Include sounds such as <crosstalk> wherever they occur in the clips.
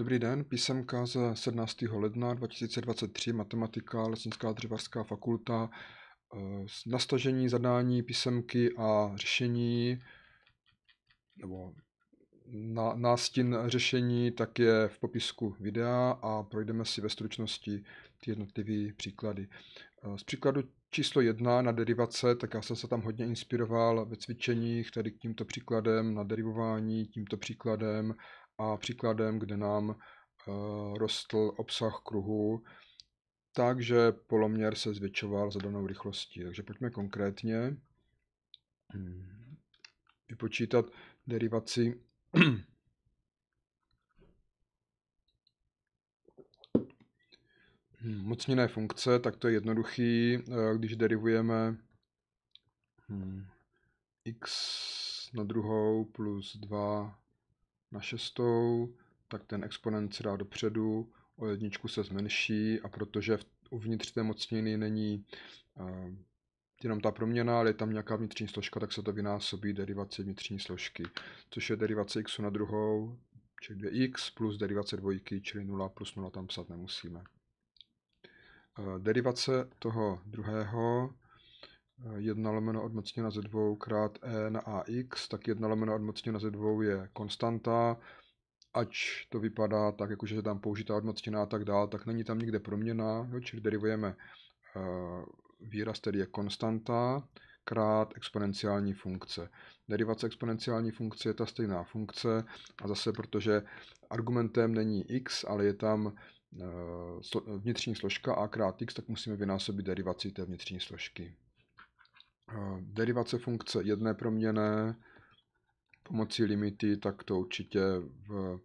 Dobrý den, písemka ze 17. ledna 2023, matematika, lesnická dřevařská fakulta, eh, nastažení zadání písemky a řešení, nebo na, nástin řešení, tak je v popisku videa a projdeme si ve stručnosti ty jednotlivé příklady. Eh, z příkladu číslo jedna na derivace, tak já jsem se tam hodně inspiroval ve cvičeních, tady k tímto příkladem, na derivování tímto příkladem, a příkladem, kde nám eh, rostl obsah kruhu tak, že poloměr se zvětšoval za danou rychlostí. Takže pojďme konkrétně hm, vypočítat derivaci <clears throat> hm, mocněné funkce, tak to je jednoduchý, eh, když derivujeme hm, x na druhou plus 2 na šestou, tak ten exponent se dá dopředu, o jedničku se zmenší a protože uvnitř té mocniny není uh, jenom ta proměna, ale je tam nějaká vnitřní složka, tak se to vynásobí derivace vnitřní složky, což je derivace x na druhou, čili 2x plus derivace dvojky, čili 0 plus 0 tam psat nemusíme. Eh, derivace toho druhého 1 lomeno odmocněna ze 2 krát e na ax, tak 1 lomeno odmocněna ze 2 je konstanta, ač to vypadá tak, jakože je tam použitá odmocnina a tak dál, tak není tam nikde proměna, jo, čili derivujeme eh, výraz, který je konstanta krát exponenciální funkce. Derivace exponenciální funkce je ta stejná funkce a zase protože argumentem není x, ale je tam eh, vnitřní složka a krát x, tak musíme vynásobit derivaci té vnitřní složky derivace funkce jedné proměné pomocí limity, tak to určitě v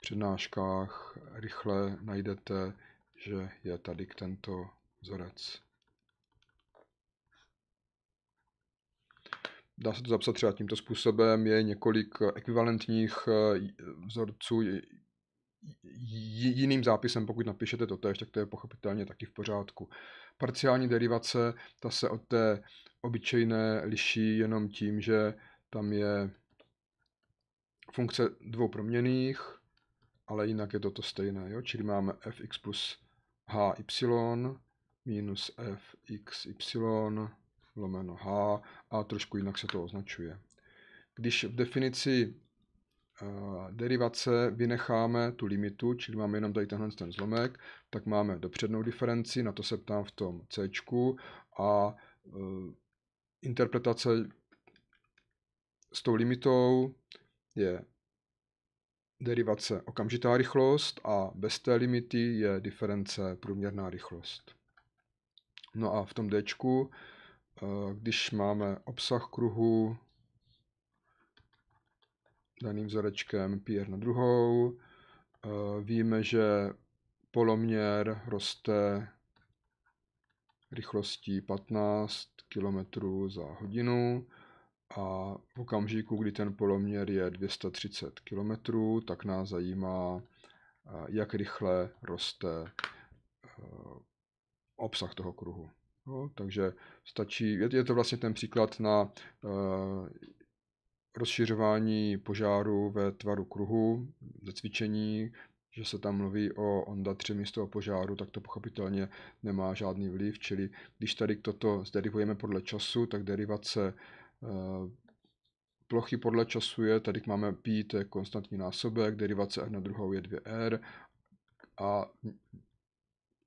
přednáškách rychle najdete, že je tady k tento vzorec. Dá se to zapsat třeba tímto způsobem, je několik ekvivalentních eh, vzorců jiným zápisem, pokud napíšete to tež, tak to je pochopitelně taky v pořádku. Parciální derivace, ta se od té obyčejné liší jenom tím, že tam je funkce dvou proměných, ale jinak je to to stejné. Jo? Čili máme fx plus hy minus fxy lomeno h a trošku jinak se to označuje. Když v definici eh, derivace vynecháme tu limitu, čili máme jenom tady tenhle ten zlomek, tak máme dopřednou diferenci, na to se ptám v tom c a eh, interpretace s tou limitou je derivace okamžitá rychlost a bez té limity je diference průměrná rychlost. No a v tom D, eh, když máme obsah kruhu daným vzorečkem πr na druhou, eh, víme, že poloměr roste rychlostí 15 km za hodinu a v okamžiku, kdy ten poloměr je 230 km, tak nás zajímá, eh, jak rychle roste eh, obsah toho kruhu. No, takže stačí, je to vlastně ten příklad na eh, rozšiřování požáru ve tvaru kruhu ze cvičení, že se tam mluví o onda 3 místo o požáru, tak to pochopitelně nemá žádný vliv, čili když tady toto zderivujeme podle času, tak derivace eh, plochy podle času je, tady máme pi, to je konstantní násobek, derivace r na druhou je 2r a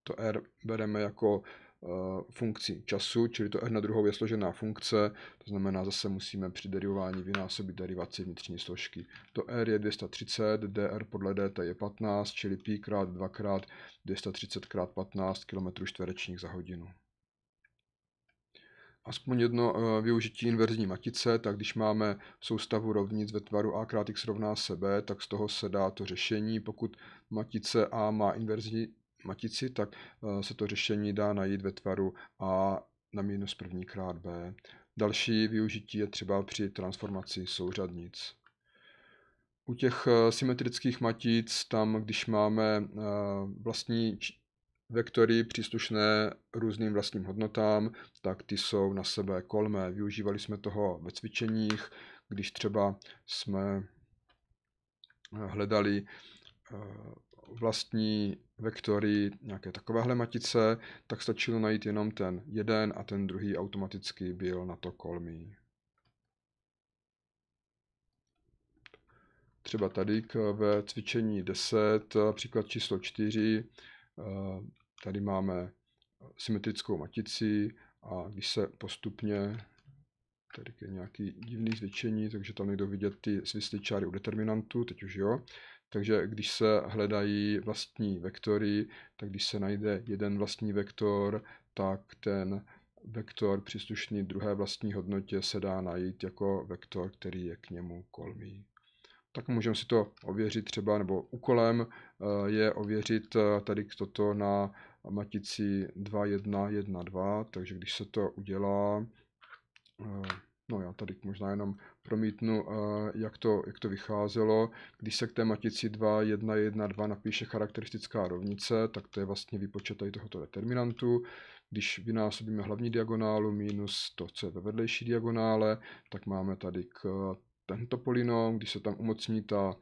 to r bereme jako Eh, funkcí času, čili to R eh na druhou je složená funkce, to znamená zase musíme při derivování vynásobit derivaci vnitřní složky. To R je 230, dr podle dt je 15, čili pi krát 2 krát 230 krát 15 km čtverečních za hodinu. Aspoň jedno eh, využití inverzní matice, tak když máme soustavu rovnic ve tvaru a krát x rovná se b, tak z toho se dá to řešení. Pokud matice a má inverzní matici, tak eh, se to řešení dá najít ve tvaru A na minus první krát B. Další využití je třeba při transformaci souřadnic. U těch eh, symetrických matic, tam když máme eh, vlastní vektory příslušné různým vlastním hodnotám, tak ty jsou na sebe kolmé. Využívali jsme toho ve cvičeních, když třeba jsme hledali vlastní vektory nějaké takovéhle matice, tak stačilo najít jenom ten jeden a ten druhý automaticky byl na to kolmý. Třeba tady k ve cvičení 10, příklad číslo 4, eh, tady máme symetrickou matici a když se postupně tady je nějaký divný zvětšení, takže tam někdo vidět ty svislý čáry u determinantu, teď už jo, takže když se hledají vlastní vektory, tak když se najde jeden vlastní vektor, tak ten vektor příslušný druhé vlastní hodnotě se dá najít jako vektor, který je k němu kolmý. Tak můžeme si to ověřit třeba, nebo úkolem eh, je ověřit eh, tady toto na matici 2. takže když se to udělá, eh, no já tady možná jenom promítnu, eh, jak to, jak to vycházelo. Když se k té matici 2, 1, 1, 2 napíše charakteristická rovnice, tak to je vlastně výpočet tady tohoto determinantu. Když vynásobíme hlavní diagonálu minus to, co je ve vedlejší diagonále, tak máme tady k eh, tento polinom, když se tam umocní ta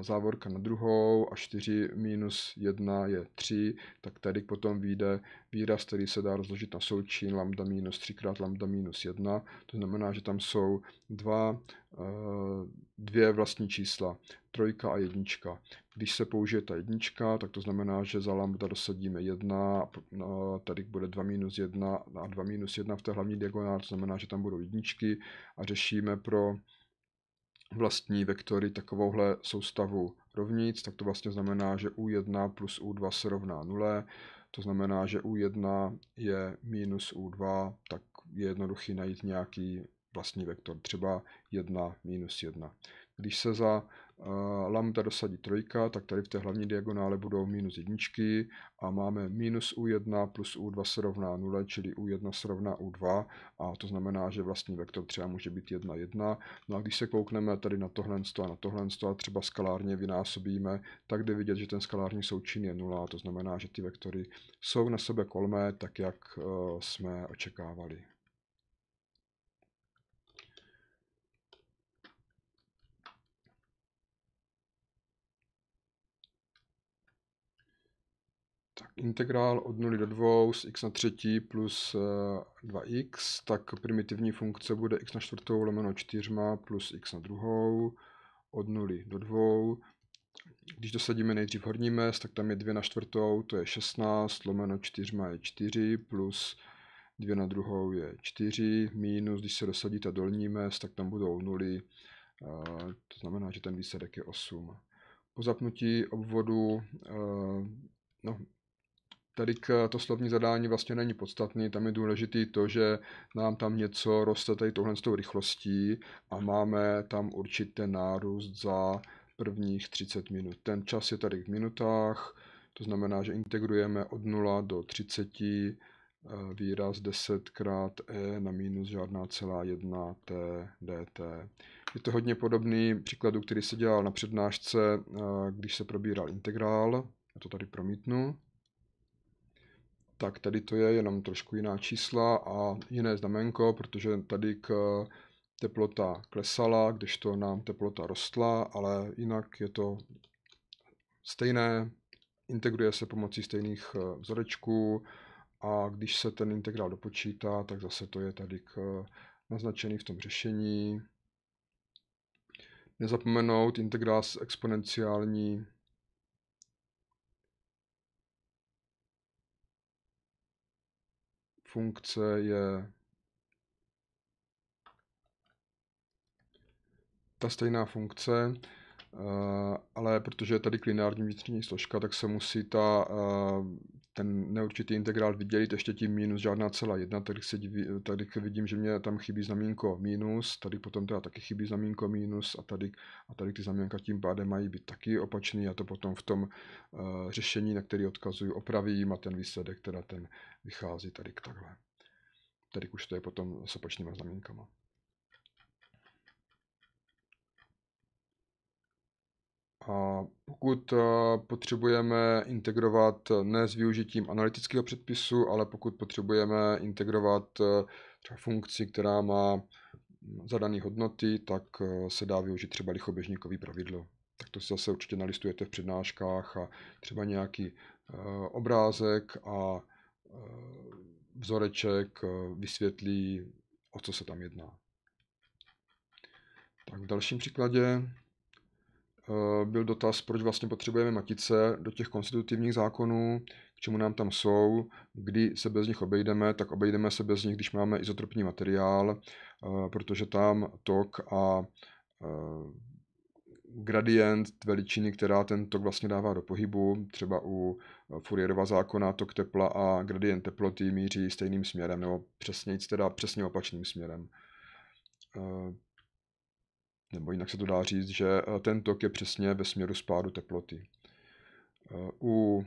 závorka na druhou a 4 minus 1 je 3, tak tady potom vyjde výraz, který se dá rozložit na součin lambda minus 3 krát lambda minus 1. To znamená, že tam jsou dva, eh, dvě vlastní čísla, trojka a jednička. Když se použije ta jednička, tak to znamená, že za lambda dosadíme 1, no, tady bude 2 minus 1 a 2 minus 1 v té hlavní diagonále, to znamená, že tam budou jedničky a řešíme pro vlastní vektory takovouhle soustavu rovnic, tak to vlastně znamená, že U1 plus U2 se rovná 0, to znamená, že U1 je minus U2, tak je jednoduchý najít nějaký vlastní vektor, třeba 1 minus 1. Když se za lambda dosadí trojka, tak tady v té hlavní diagonále budou minus jedničky a máme minus u1 plus u2 se rovná 0, čili u1 se rovná u2 a to znamená, že vlastní vektor třeba může být 1, 1. No a když se koukneme tady na tohle a na tohle a třeba skalárně vynásobíme, tak jde vidět, že ten skalární součin je 0, to znamená, že ty vektory jsou na sebe kolmé, tak jak eh, jsme očekávali. integrál od 0 do 2 z x na třetí plus 2x, eh, tak primitivní funkce bude x na čtvrtou lomeno 4 plus x na druhou od 0 do 2. Když dosadíme nejdřív horní mez, tak tam je 2 na čtvrtou, to je 16, lomeno 4 je 4, plus 2 na druhou je 4, minus, když se dosadí ta dolní mez, tak tam budou 0, eh, to znamená, že ten výsledek je 8. Po zapnutí obvodu eh, no, tady to slovní zadání vlastně není podstatný, tam je důležitý to, že nám tam něco roste tady tohle s tou rychlostí a máme tam určitě nárůst za prvních 30 minut. Ten čas je tady v minutách, to znamená, že integrujeme od 0 do 30 eh, výraz 10 krát e na minus žádná celá 1 t dt. Je to hodně podobný příkladu, který se dělal na přednášce, eh, když se probíral integrál. Já to tady promítnu tak tady to je jenom trošku jiná čísla a jiné znamenko, protože tady k teplota klesala, když to nám teplota rostla, ale jinak je to stejné, integruje se pomocí stejných eh, vzorečků a když se ten integrál dopočítá, tak zase to je tady k naznačený v tom řešení. Nezapomenout integrál s exponenciální funkce je ta stejná funkce, Eh, ale protože je tady klinární vnitřní složka, tak se musí ta, eh, ten neurčitý integrál vydělit ještě tím minus žádná celá jedna, tady, se tady vidím, že mě tam chybí znamínko minus, tady potom teda taky chybí znamínko minus a tady, a tady ty znamínka tím pádem mají být taky opačný a to potom v tom eh, řešení, na který odkazuju, opravím a ten výsledek teda ten vychází tady k takhle. Tady už to je potom s opačnýma znamínkama. Pokud eh, potřebujeme integrovat eh, ne s využitím analytického předpisu, ale pokud potřebujeme integrovat eh, třeba funkci, která má mm, zadané hodnoty, tak se dá využít třeba lichoběžníkový pravidlo. Tak to si zase určitě nalistujete v přednáškách a třeba nějaký obrázek a vzoreček vysvětlí, o co se tam jedná. Tak v dalším příkladě Eh, byl dotaz, proč vlastně potřebujeme matice do těch konstitutivních zákonů, k čemu nám tam jsou, kdy se bez nich obejdeme, tak obejdeme se bez nich, když máme izotropní materiál, eh, protože tam tok a eh, gradient veličiny, která ten tok vlastně dává do pohybu, třeba u Fourierova zákona tok tepla a gradient teploty míří stejným směrem, nebo přesněji teda přesně opačným směrem nebo jinak se to dá říct, že eh, ten tok je přesně ve směru spádu teploty. Eh, u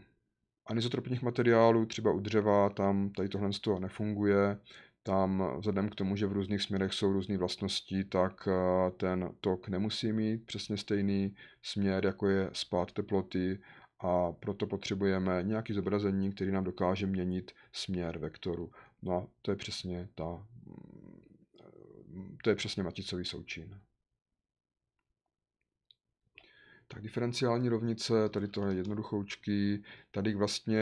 anizotropních materiálů, třeba u dřeva, tam tady tohle z toho nefunguje. Tam eh, vzhledem k tomu, že v různých směrech jsou různé vlastnosti, tak ten tok nemusí mít přesně stejný směr, jako je spád teploty a proto potřebujeme nějaký zobrazení, který nám dokáže měnit směr vektoru. No a to je přesně ta, mm, to je přesně maticový součin. Tak diferenciální rovnice, tady to je jednoduchoučky, Tady vlastně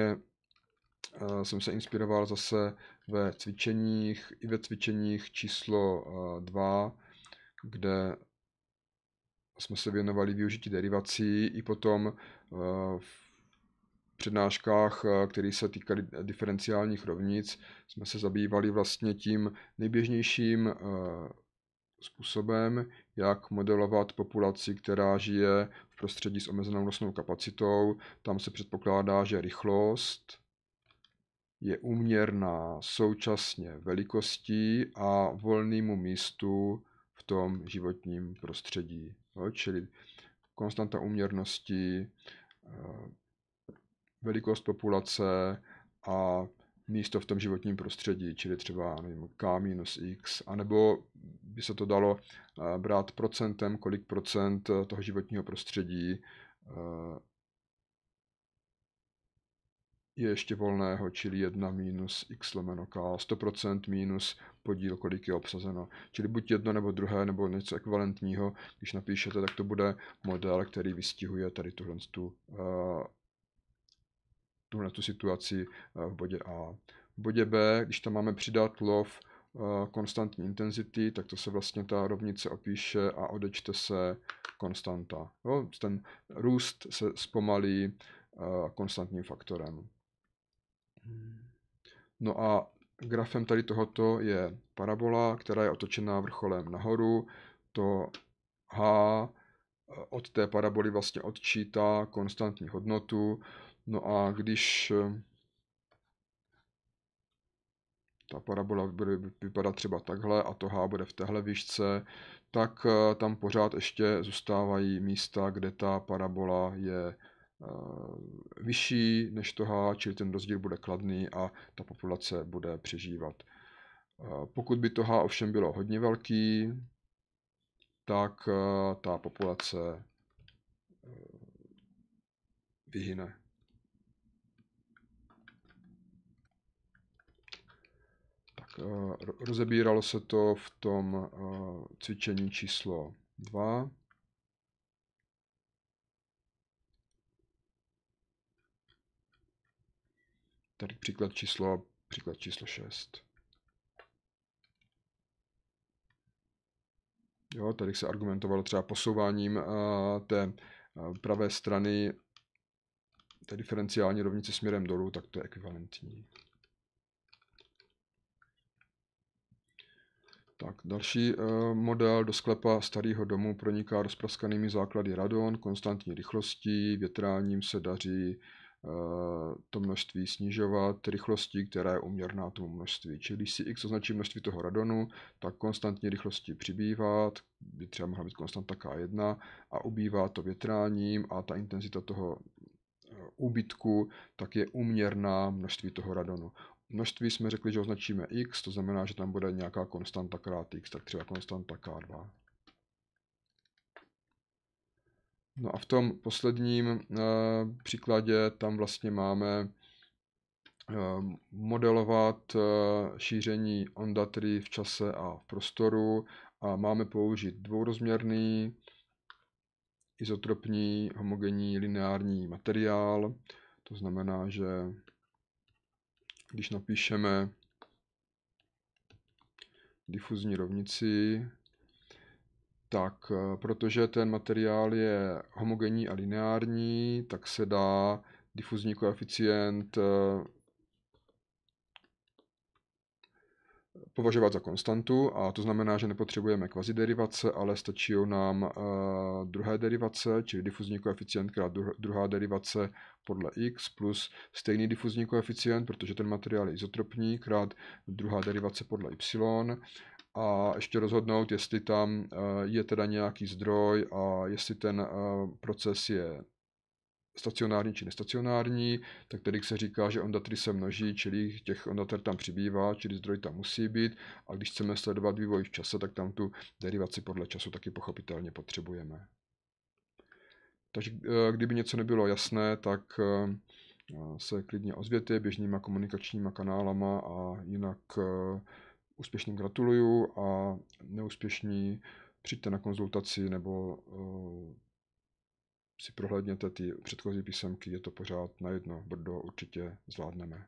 eh, jsem se inspiroval zase ve cvičeních, i ve cvičeních číslo 2, eh, kde jsme se věnovali využití derivací i potom eh, v přednáškách, které se týkaly diferenciálních rovnic, jsme se zabývali vlastně tím nejběžnějším způsobem, jak modelovat populaci, která žije prostředí s omezenou nosnou kapacitou. Tam se předpokládá, že rychlost je uměrná současně velikosti a volnému místu v tom životním prostředí. Jo? Čili konstanta uměrnosti, eh, velikost populace a místo v tom životním prostředí, čili třeba nevím, k minus x, anebo by se to dalo eh, brát procentem, kolik procent eh, toho životního prostředí eh, je ještě volného, čili 1 minus x lomeno k, 100% minus podíl, kolik je obsazeno. Čili buď jedno nebo druhé, nebo něco ekvivalentního, když napíšete, tak to bude model, který vystihuje tady tuhle tu, uh, tuhle tu situaci eh, v bodě A. V bodě B, když tam máme přidat lov eh, konstantní intenzity, tak to se vlastně ta rovnice opíše a odečte se konstanta. Jo, ten růst se zpomalí eh, konstantním faktorem. No a grafem tady tohoto je parabola, která je otočená vrcholem nahoru. To H od té paraboly vlastně odčítá konstantní hodnotu. No a když eh, ta parabola bude vypadat třeba takhle a to H bude v téhle výšce, tak eh, tam pořád ještě zůstávají místa, kde ta parabola je eh, vyšší než to H, čili ten rozdíl bude kladný a ta populace bude přežívat. Pokud by to H ovšem bylo hodně velký, tak ta populace vyhyne. Eh, rozebíralo se to v tom eh, cvičení číslo 2. Tady příklad číslo, příklad číslo 6. Jo, tady se argumentovalo třeba posouváním eh, té pravé strany té diferenciální rovnice směrem dolů, tak to je ekvivalentní. Tak, další eh, model do sklepa starého domu proniká rozpraskanými základy radon, konstantní rychlostí, větráním se daří eh, to množství snižovat rychlostí, která je uměrná tomu množství. Čili když si x označí množství toho radonu, tak konstantní rychlosti přibývá, by třeba mohla být konstanta K1 a ubývá to větráním a ta intenzita toho ubytku eh, tak je uměrná množství toho radonu množství jsme řekli, že označíme x, to znamená, že tam bude nějaká konstanta krát x, tak třeba konstanta k2. No a v tom posledním e, příkladě tam vlastně máme e, modelovat e, šíření onda v čase a v prostoru a máme použít dvourozměrný, izotropní, homogenní, lineární materiál. To znamená, že když napíšeme difuzní rovnici, tak eh, protože ten materiál je homogenní a lineární, tak se dá difuzní koeficient eh, považovat za konstantu a to znamená, že nepotřebujeme kvaziderivace, ale stačí nám uh, druhé derivace, čili difuzní koeficient krát druhá derivace podle x plus stejný difuzní koeficient, protože ten materiál je izotropní, krát druhá derivace podle y a ještě rozhodnout, jestli tam eh, je teda nějaký zdroj a jestli ten eh, proces je stacionární či nestacionární, tak tedy se říká, že ondatry se množí, čili těch ondater tam přibývá, čili zdroj tam musí být a když chceme sledovat vývoj v čase, tak tam tu derivaci podle času taky pochopitelně potřebujeme. Takže eh, kdyby něco nebylo jasné, tak eh, se klidně ozvěte běžnýma komunikačníma kanálama a jinak eh, úspěšným gratuluju a neúspěšní přijďte na konzultaci nebo si prohlédněte ty předchozí písemky, je to pořád na jedno brdo, určitě zvládneme.